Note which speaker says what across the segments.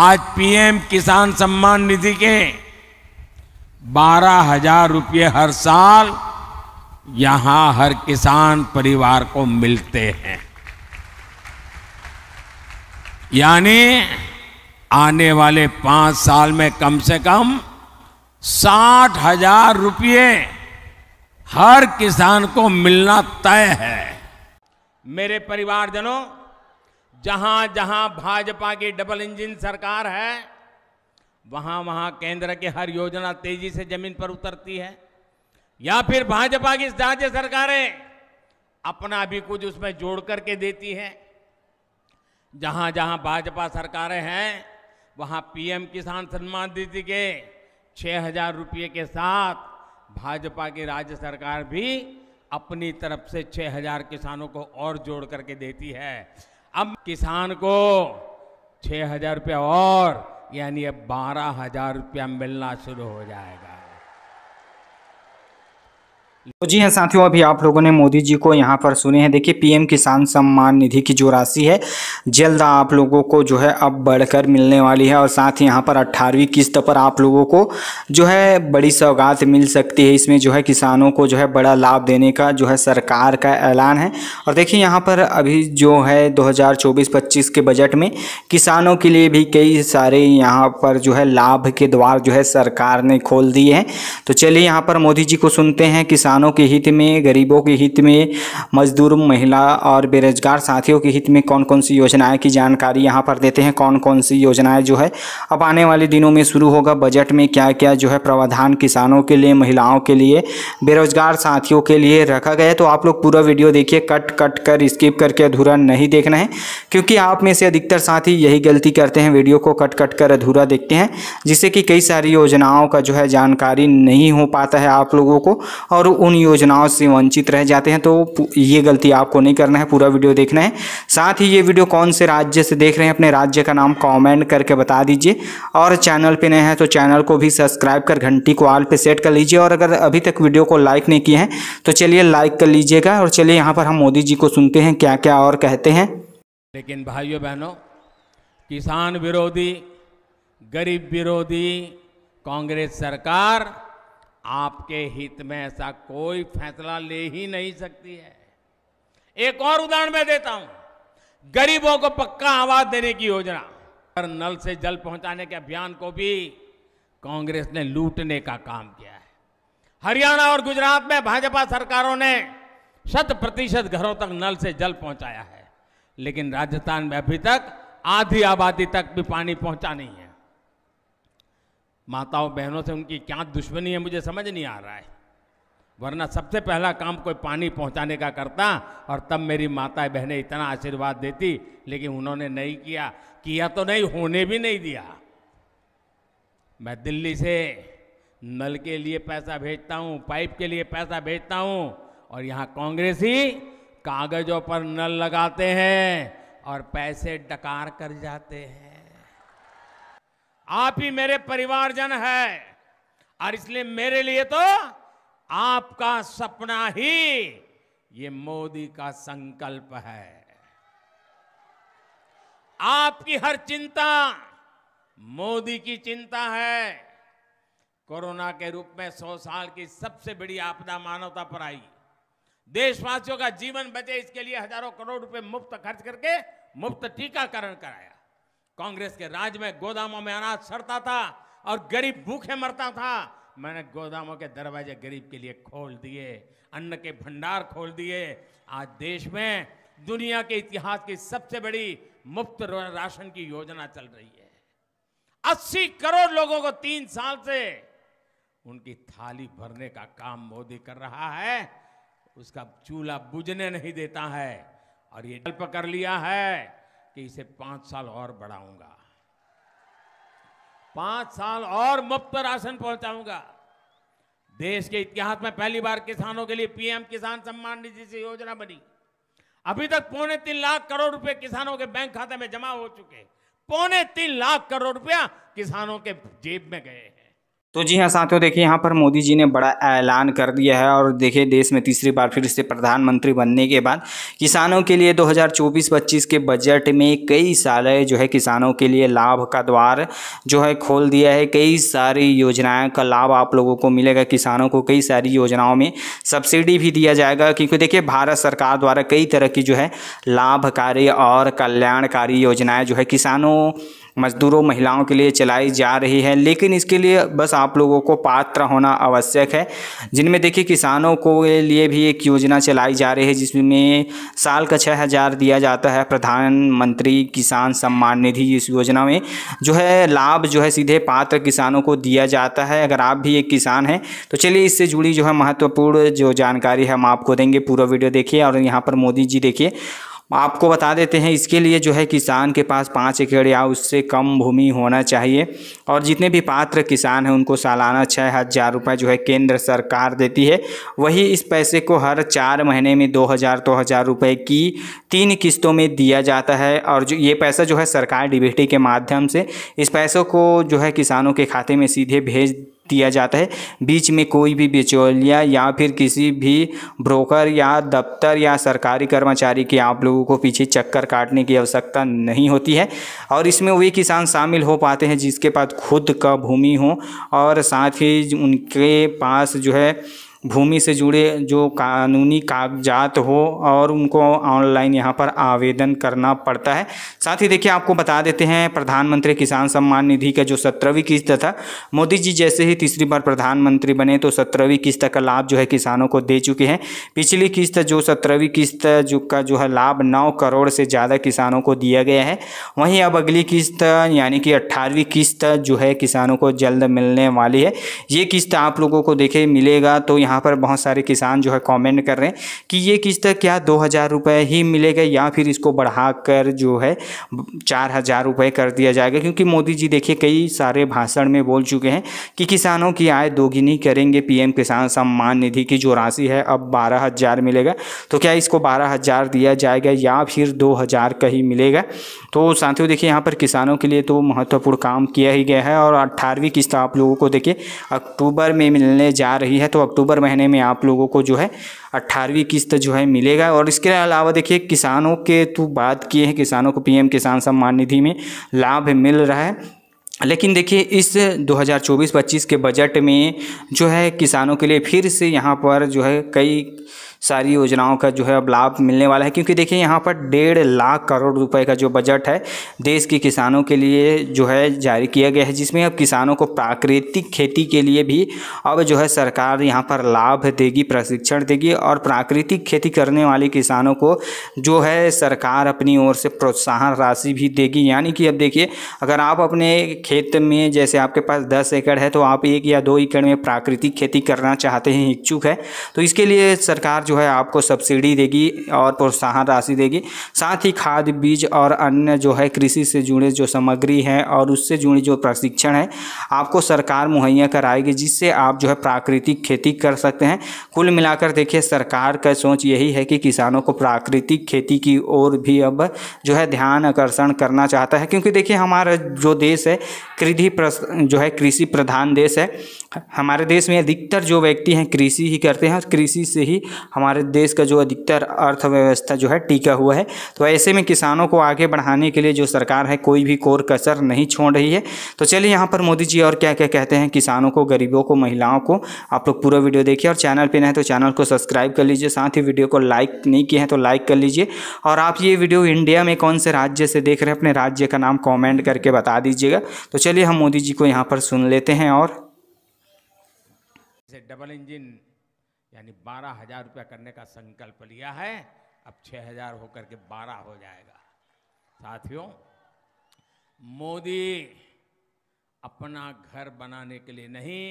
Speaker 1: आज पीएम किसान सम्मान निधि के बारह हजार रुपये हर साल यहां हर किसान परिवार को मिलते हैं यानी आने वाले पांच साल में कम से कम साठ हजार रुपये हर किसान को मिलना तय है मेरे परिवारजनों जहां जहां भाजपा की डबल इंजन सरकार है वहां वहां केंद्र की हर योजना तेजी से जमीन पर उतरती है या फिर भाजपा की राज्य सरकारें अपना भी कुछ उसमें जोड़ करके देती है जहां जहां भाजपा सरकारें हैं वहां पीएम किसान सम्मान निधि के छह हजार रुपये के साथ भाजपा की राज्य सरकार भी अपनी तरफ से छह हजार किसानों को और जोड़ करके देती है अब किसान को छह हजार रुपया और यानी अब बारह हजार रुपया मिलना शुरू हो जाएगा
Speaker 2: तो जी हाँ साथियों अभी आप लोगों ने मोदी जी को यहाँ पर सुने हैं देखिए पीएम किसान सम्मान निधि की जो राशि है जल्द आप लोगों को जो है अब बढ़कर मिलने वाली है और साथ ही यहाँ पर अट्ठारहवीं किस्त पर आप लोगों को जो है बड़ी सौगात मिल सकती है इसमें जो है किसानों को जो है बड़ा लाभ देने का जो है सरकार का ऐलान है और देखिए यहाँ पर अभी जो है दो हज़ार के बजट में किसानों के लिए भी कई सारे यहाँ पर जो है लाभ के द्वार जो है सरकार ने खोल दिए हैं तो चलिए यहाँ पर मोदी जी को सुनते हैं किसान किसानों के हित में गरीबों के हित में मजदूर महिला और बेरोजगार साथियों के हित में कौन कौन सी योजनाएं की जानकारी यहाँ पर देते हैं कौन कौन सी योजनाएं जो है अब आने वाले दिनों में शुरू होगा बजट में क्या क्या जो है प्रावधान किसानों के लिए महिलाओं के लिए बेरोजगार साथियों के लिए रखा गया तो आप लोग पूरा वीडियो देखिए कट कट कर स्किप करके अधूरा नहीं देखना है क्योंकि आप में से अधिकतर साथी यही गलती करते हैं वीडियो को कट कट कर अधूरा देखते हैं जिससे कि कई सारी योजनाओं का जो है जानकारी नहीं हो पाता है आप लोगों को और उन योजनाओं से वंचित रह जाते हैं तो ये गलती आपको नहीं करना है पूरा वीडियो देखना है साथ ही ये वीडियो कौन से राज्य से देख रहे हैं अपने राज्य का नाम कॉमेंट करके बता दीजिए और चैनल पर नए हैं तो चैनल को भी सब्सक्राइब कर घंटी को आल पर सेट कर लीजिए और अगर अभी तक वीडियो को लाइक नहीं किए हैं तो चलिए लाइक कर लीजिएगा और चलिए यहाँ पर हम मोदी जी को सुनते हैं क्या क्या और कहते हैं
Speaker 1: लेकिन भाइयों बहनों किसान विरोधी गरीब विरोधी कांग्रेस सरकार आपके हित में ऐसा कोई फैसला ले ही नहीं सकती है एक और उदाहरण मैं देता हूं गरीबों को पक्का आवाज देने की योजना पर नल से जल पहुंचाने के अभियान को भी कांग्रेस ने लूटने का काम किया है हरियाणा और गुजरात में भाजपा सरकारों ने शत प्रतिशत घरों तक नल से जल पहुंचाया है लेकिन राजस्थान में अभी तक आधी आबादी तक भी पानी पहुंचा नहीं है माताओं बहनों से उनकी क्या दुश्मनी है मुझे समझ नहीं आ रहा है वरना सबसे पहला काम कोई पानी पहुंचाने का करता और तब मेरी माता बहनें इतना आशीर्वाद देती लेकिन उन्होंने नहीं किया किया तो नहीं होने भी नहीं दिया मैं दिल्ली से नल के लिए पैसा भेजता हूँ पाइप के लिए पैसा भेजता हूँ और यहाँ कांग्रेस ही कागजों पर नल लगाते हैं और पैसे डकार कर जाते हैं आप ही मेरे परिवारजन है और इसलिए मेरे लिए तो आपका सपना ही ये मोदी का संकल्प है आपकी हर चिंता मोदी की चिंता है कोरोना के रूप में 100 साल की सबसे बड़ी आपदा मानवता पर आई देशवासियों का जीवन बचे इसके लिए हजारों करोड़ रुपए मुफ्त खर्च करके मुफ्त टीकाकरण कराया कांग्रेस के राज में गोदामों में अनाज सड़ता था और गरीब भूखे मरता था मैंने गोदामों के दरवाजे गरीब के लिए खोल दिए अन्न के भंडार खोल दिए आज देश में दुनिया के इतिहास की सबसे बड़ी मुफ्त राशन की योजना चल रही है अस्सी करोड़ लोगों को तीन साल से उनकी थाली भरने का काम मोदी कर रहा है उसका चूल्हा बुझने नहीं देता है और ये कल्प कर लिया है कि इसे पांच साल और बढ़ाऊंगा पांच साल और मुफ्त राशन पहुंचाऊंगा देश के इतिहास में पहली बार किसानों के लिए पीएम किसान सम्मान निधि से योजना बनी अभी तक पौने तीन लाख करोड़ रुपए किसानों के बैंक खाते में जमा हो चुके पौने तीन लाख करोड़ रुपया किसानों के जेब में गए हैं
Speaker 2: तो जी हाँ साथियों देखिए यहाँ पर मोदी जी ने बड़ा ऐलान कर दिया है और देखिए देश में तीसरी बार फिर से प्रधानमंत्री बनने के बाद किसानों के लिए 2024-25 के बजट में कई सारे जो है किसानों के लिए लाभ का द्वार जो है खोल दिया है कई सारी योजनाएं का लाभ आप लोगों को मिलेगा किसानों को कई सारी योजनाओं में सब्सिडी भी दिया जाएगा क्योंकि देखिए भारत सरकार द्वारा कई तरह की जो है लाभकारी और कल्याणकारी योजनाएँ जो है किसानों मज़दूरों महिलाओं के लिए चलाई जा रही है लेकिन इसके लिए बस आप लोगों को पात्र होना आवश्यक है जिनमें देखिए किसानों को लिए भी एक योजना चलाई जा रही है जिसमें साल का छः हज़ार दिया जाता है प्रधानमंत्री किसान सम्मान निधि इस योजना में जो है लाभ जो है सीधे पात्र किसानों को दिया जाता है अगर आप भी एक किसान हैं तो चलिए इससे जुड़ी जो है महत्वपूर्ण जो जानकारी हम आपको देंगे पूरा वीडियो देखिए और यहाँ पर मोदी जी देखिए आपको बता देते हैं इसके लिए जो है किसान के पास पाँच एकड़ या उससे कम भूमि होना चाहिए और जितने भी पात्र किसान हैं उनको सालाना छः हज़ार रुपये जो है केंद्र सरकार देती है वही इस पैसे को हर चार महीने में दो हज़ार दो हज़ार रुपये की तीन किस्तों में दिया जाता है और जो ये पैसा जो है सरकार डीबीटी के माध्यम से इस पैसों को जो है किसानों के खाते में सीधे भेज दिया जाता है बीच में कोई भी बिचौलिया या फिर किसी भी ब्रोकर या दफ्तर या सरकारी कर्मचारी के आप लोगों को पीछे चक्कर काटने की आवश्यकता नहीं होती है और इसमें वे किसान शामिल हो पाते हैं जिसके पास खुद का भूमि हो और साथ ही उनके पास जो है भूमि से जुड़े जो कानूनी कागजात हो और उनको ऑनलाइन यहाँ पर आवेदन करना पड़ता है साथ ही देखिए आपको बता देते हैं प्रधानमंत्री किसान सम्मान निधि का जो सत्रहवीं किस्त था मोदी जी जैसे ही तीसरी बार प्रधानमंत्री बने तो सत्रहवीं किस्त का लाभ जो है किसानों को दे चुके हैं पिछली किस्त जो सत्रहवीं किस्त जो का जो है लाभ नौ करोड़ से ज़्यादा किसानों को दिया गया है वहीं अब अगली किस्त यानी कि अट्ठारहवीं किस्त जो है किसानों को जल्द मिलने वाली है ये किस्त आप लोगों को देखे मिलेगा तो यहाँ यहाँ पर बहुत सारे किसान जो है कमेंट कर रहे हैं कि ये किस्त क्या दो हज़ार रुपये ही मिलेगा या फिर इसको बढ़ा कर जो है चार हज़ार रुपये कर दिया जाएगा क्योंकि मोदी जी देखिए कई सारे भाषण में बोल चुके हैं कि किसानों की आय दोगुनी करेंगे पीएम किसान सम्मान निधि की जो राशि है अब बारह हज़ार मिलेगा तो क्या इसको बारह हज़ार दिया जाएगा या फिर दो हज़ार का ही मिलेगा तो साथियों देखिए यहाँ पर किसानों के लिए तो महत्वपूर्ण काम किया ही गया है और अट्ठारहवीं किस्त आप लोगों को देखिए अक्टूबर में मिलने जा रही है तो अक्टूबर महीने में आप लोगों को जो है अट्ठारहवीं किस्त जो है मिलेगा और इसके अलावा देखिए किसानों के तो बात किए हैं किसानों को पीएम किसान सम्मान निधि में लाभ मिल रहा है लेकिन देखिए इस 2024-25 के बजट में जो है किसानों के लिए फिर से यहाँ पर जो है कई सारी योजनाओं का जो है अब लाभ मिलने वाला है क्योंकि देखिए यहाँ पर डेढ़ लाख करोड़ रुपए का जो बजट है देश के किसानों के लिए जो है जारी किया गया है जिसमें अब किसानों को प्राकृतिक खेती के लिए भी अब जो है सरकार यहाँ पर लाभ देगी प्रशिक्षण देगी और प्राकृतिक खेती करने वाले किसानों को जो है सरकार अपनी ओर से प्रोत्साहन राशि भी देगी यानी कि अब देखिए अगर आप अपने खेत में जैसे आपके पास दस एकड़ है तो आप एक या दो एकड़ में प्राकृतिक खेती करना चाहते हैं इच्छुक है तो इसके लिए सरकार जो है आपको सब्सिडी देगी और प्रोत्साहन राशि देगी साथ ही खाद बीज और अन्य जो है कृषि से जुड़े जो सामग्री हैं और उससे जुड़े जो प्रशिक्षण है आपको सरकार मुहैया कराएगी जिससे आप जो है प्राकृतिक खेती कर सकते हैं कुल मिलाकर देखिए सरकार का सोच यही है कि किसानों को प्राकृतिक खेती की ओर भी अब जो है ध्यान आकर्षण करना चाहता है क्योंकि देखिए हमारा जो देश है कृषि जो है कृषि प्रधान देश है हमारे देश में अधिकतर जो व्यक्ति हैं कृषि ही करते हैं और कृषि से ही हमारे देश का जो अधिकतर अर्थव्यवस्था जो है टीका हुआ है तो ऐसे में किसानों को आगे बढ़ाने के लिए जो सरकार है कोई भी कोर कसर नहीं छोड़ रही है तो चलिए यहाँ पर मोदी जी और क्या क्या कहते हैं किसानों को गरीबों को महिलाओं को आप लोग पूरा वीडियो देखिए और चैनल पर नहीं तो चैनल को सब्सक्राइब कर लीजिए साथ ही वीडियो को लाइक नहीं किए हैं तो लाइक कर लीजिए और आप ये वीडियो इंडिया में कौन से राज्य से देख रहे हैं अपने राज्य का नाम कॉमेंट करके बता दीजिएगा तो चलिए हम मोदी जी को यहाँ पर सुन लेते हैं और
Speaker 1: डबल इंजन यानी बारह हजार रुपया करने का संकल्प लिया है अब छह हजार होकर के बारह हो जाएगा साथियों मोदी अपना घर बनाने के लिए नहीं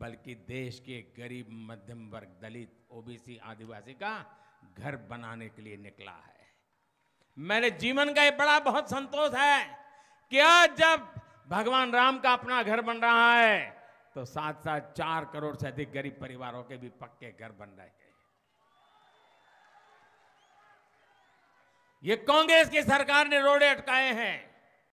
Speaker 1: बल्कि देश के गरीब मध्यम वर्ग दलित ओबीसी आदिवासी का घर बनाने के लिए निकला है मेरे जीवन का ये बड़ा बहुत संतोष है क्या जब भगवान राम का अपना घर बन रहा है तो साथ साथ चार करोड़ से अधिक गरीब परिवारों के भी पक्के घर बन रहे हैं ये कांग्रेस की सरकार ने रोड़े अटकाए हैं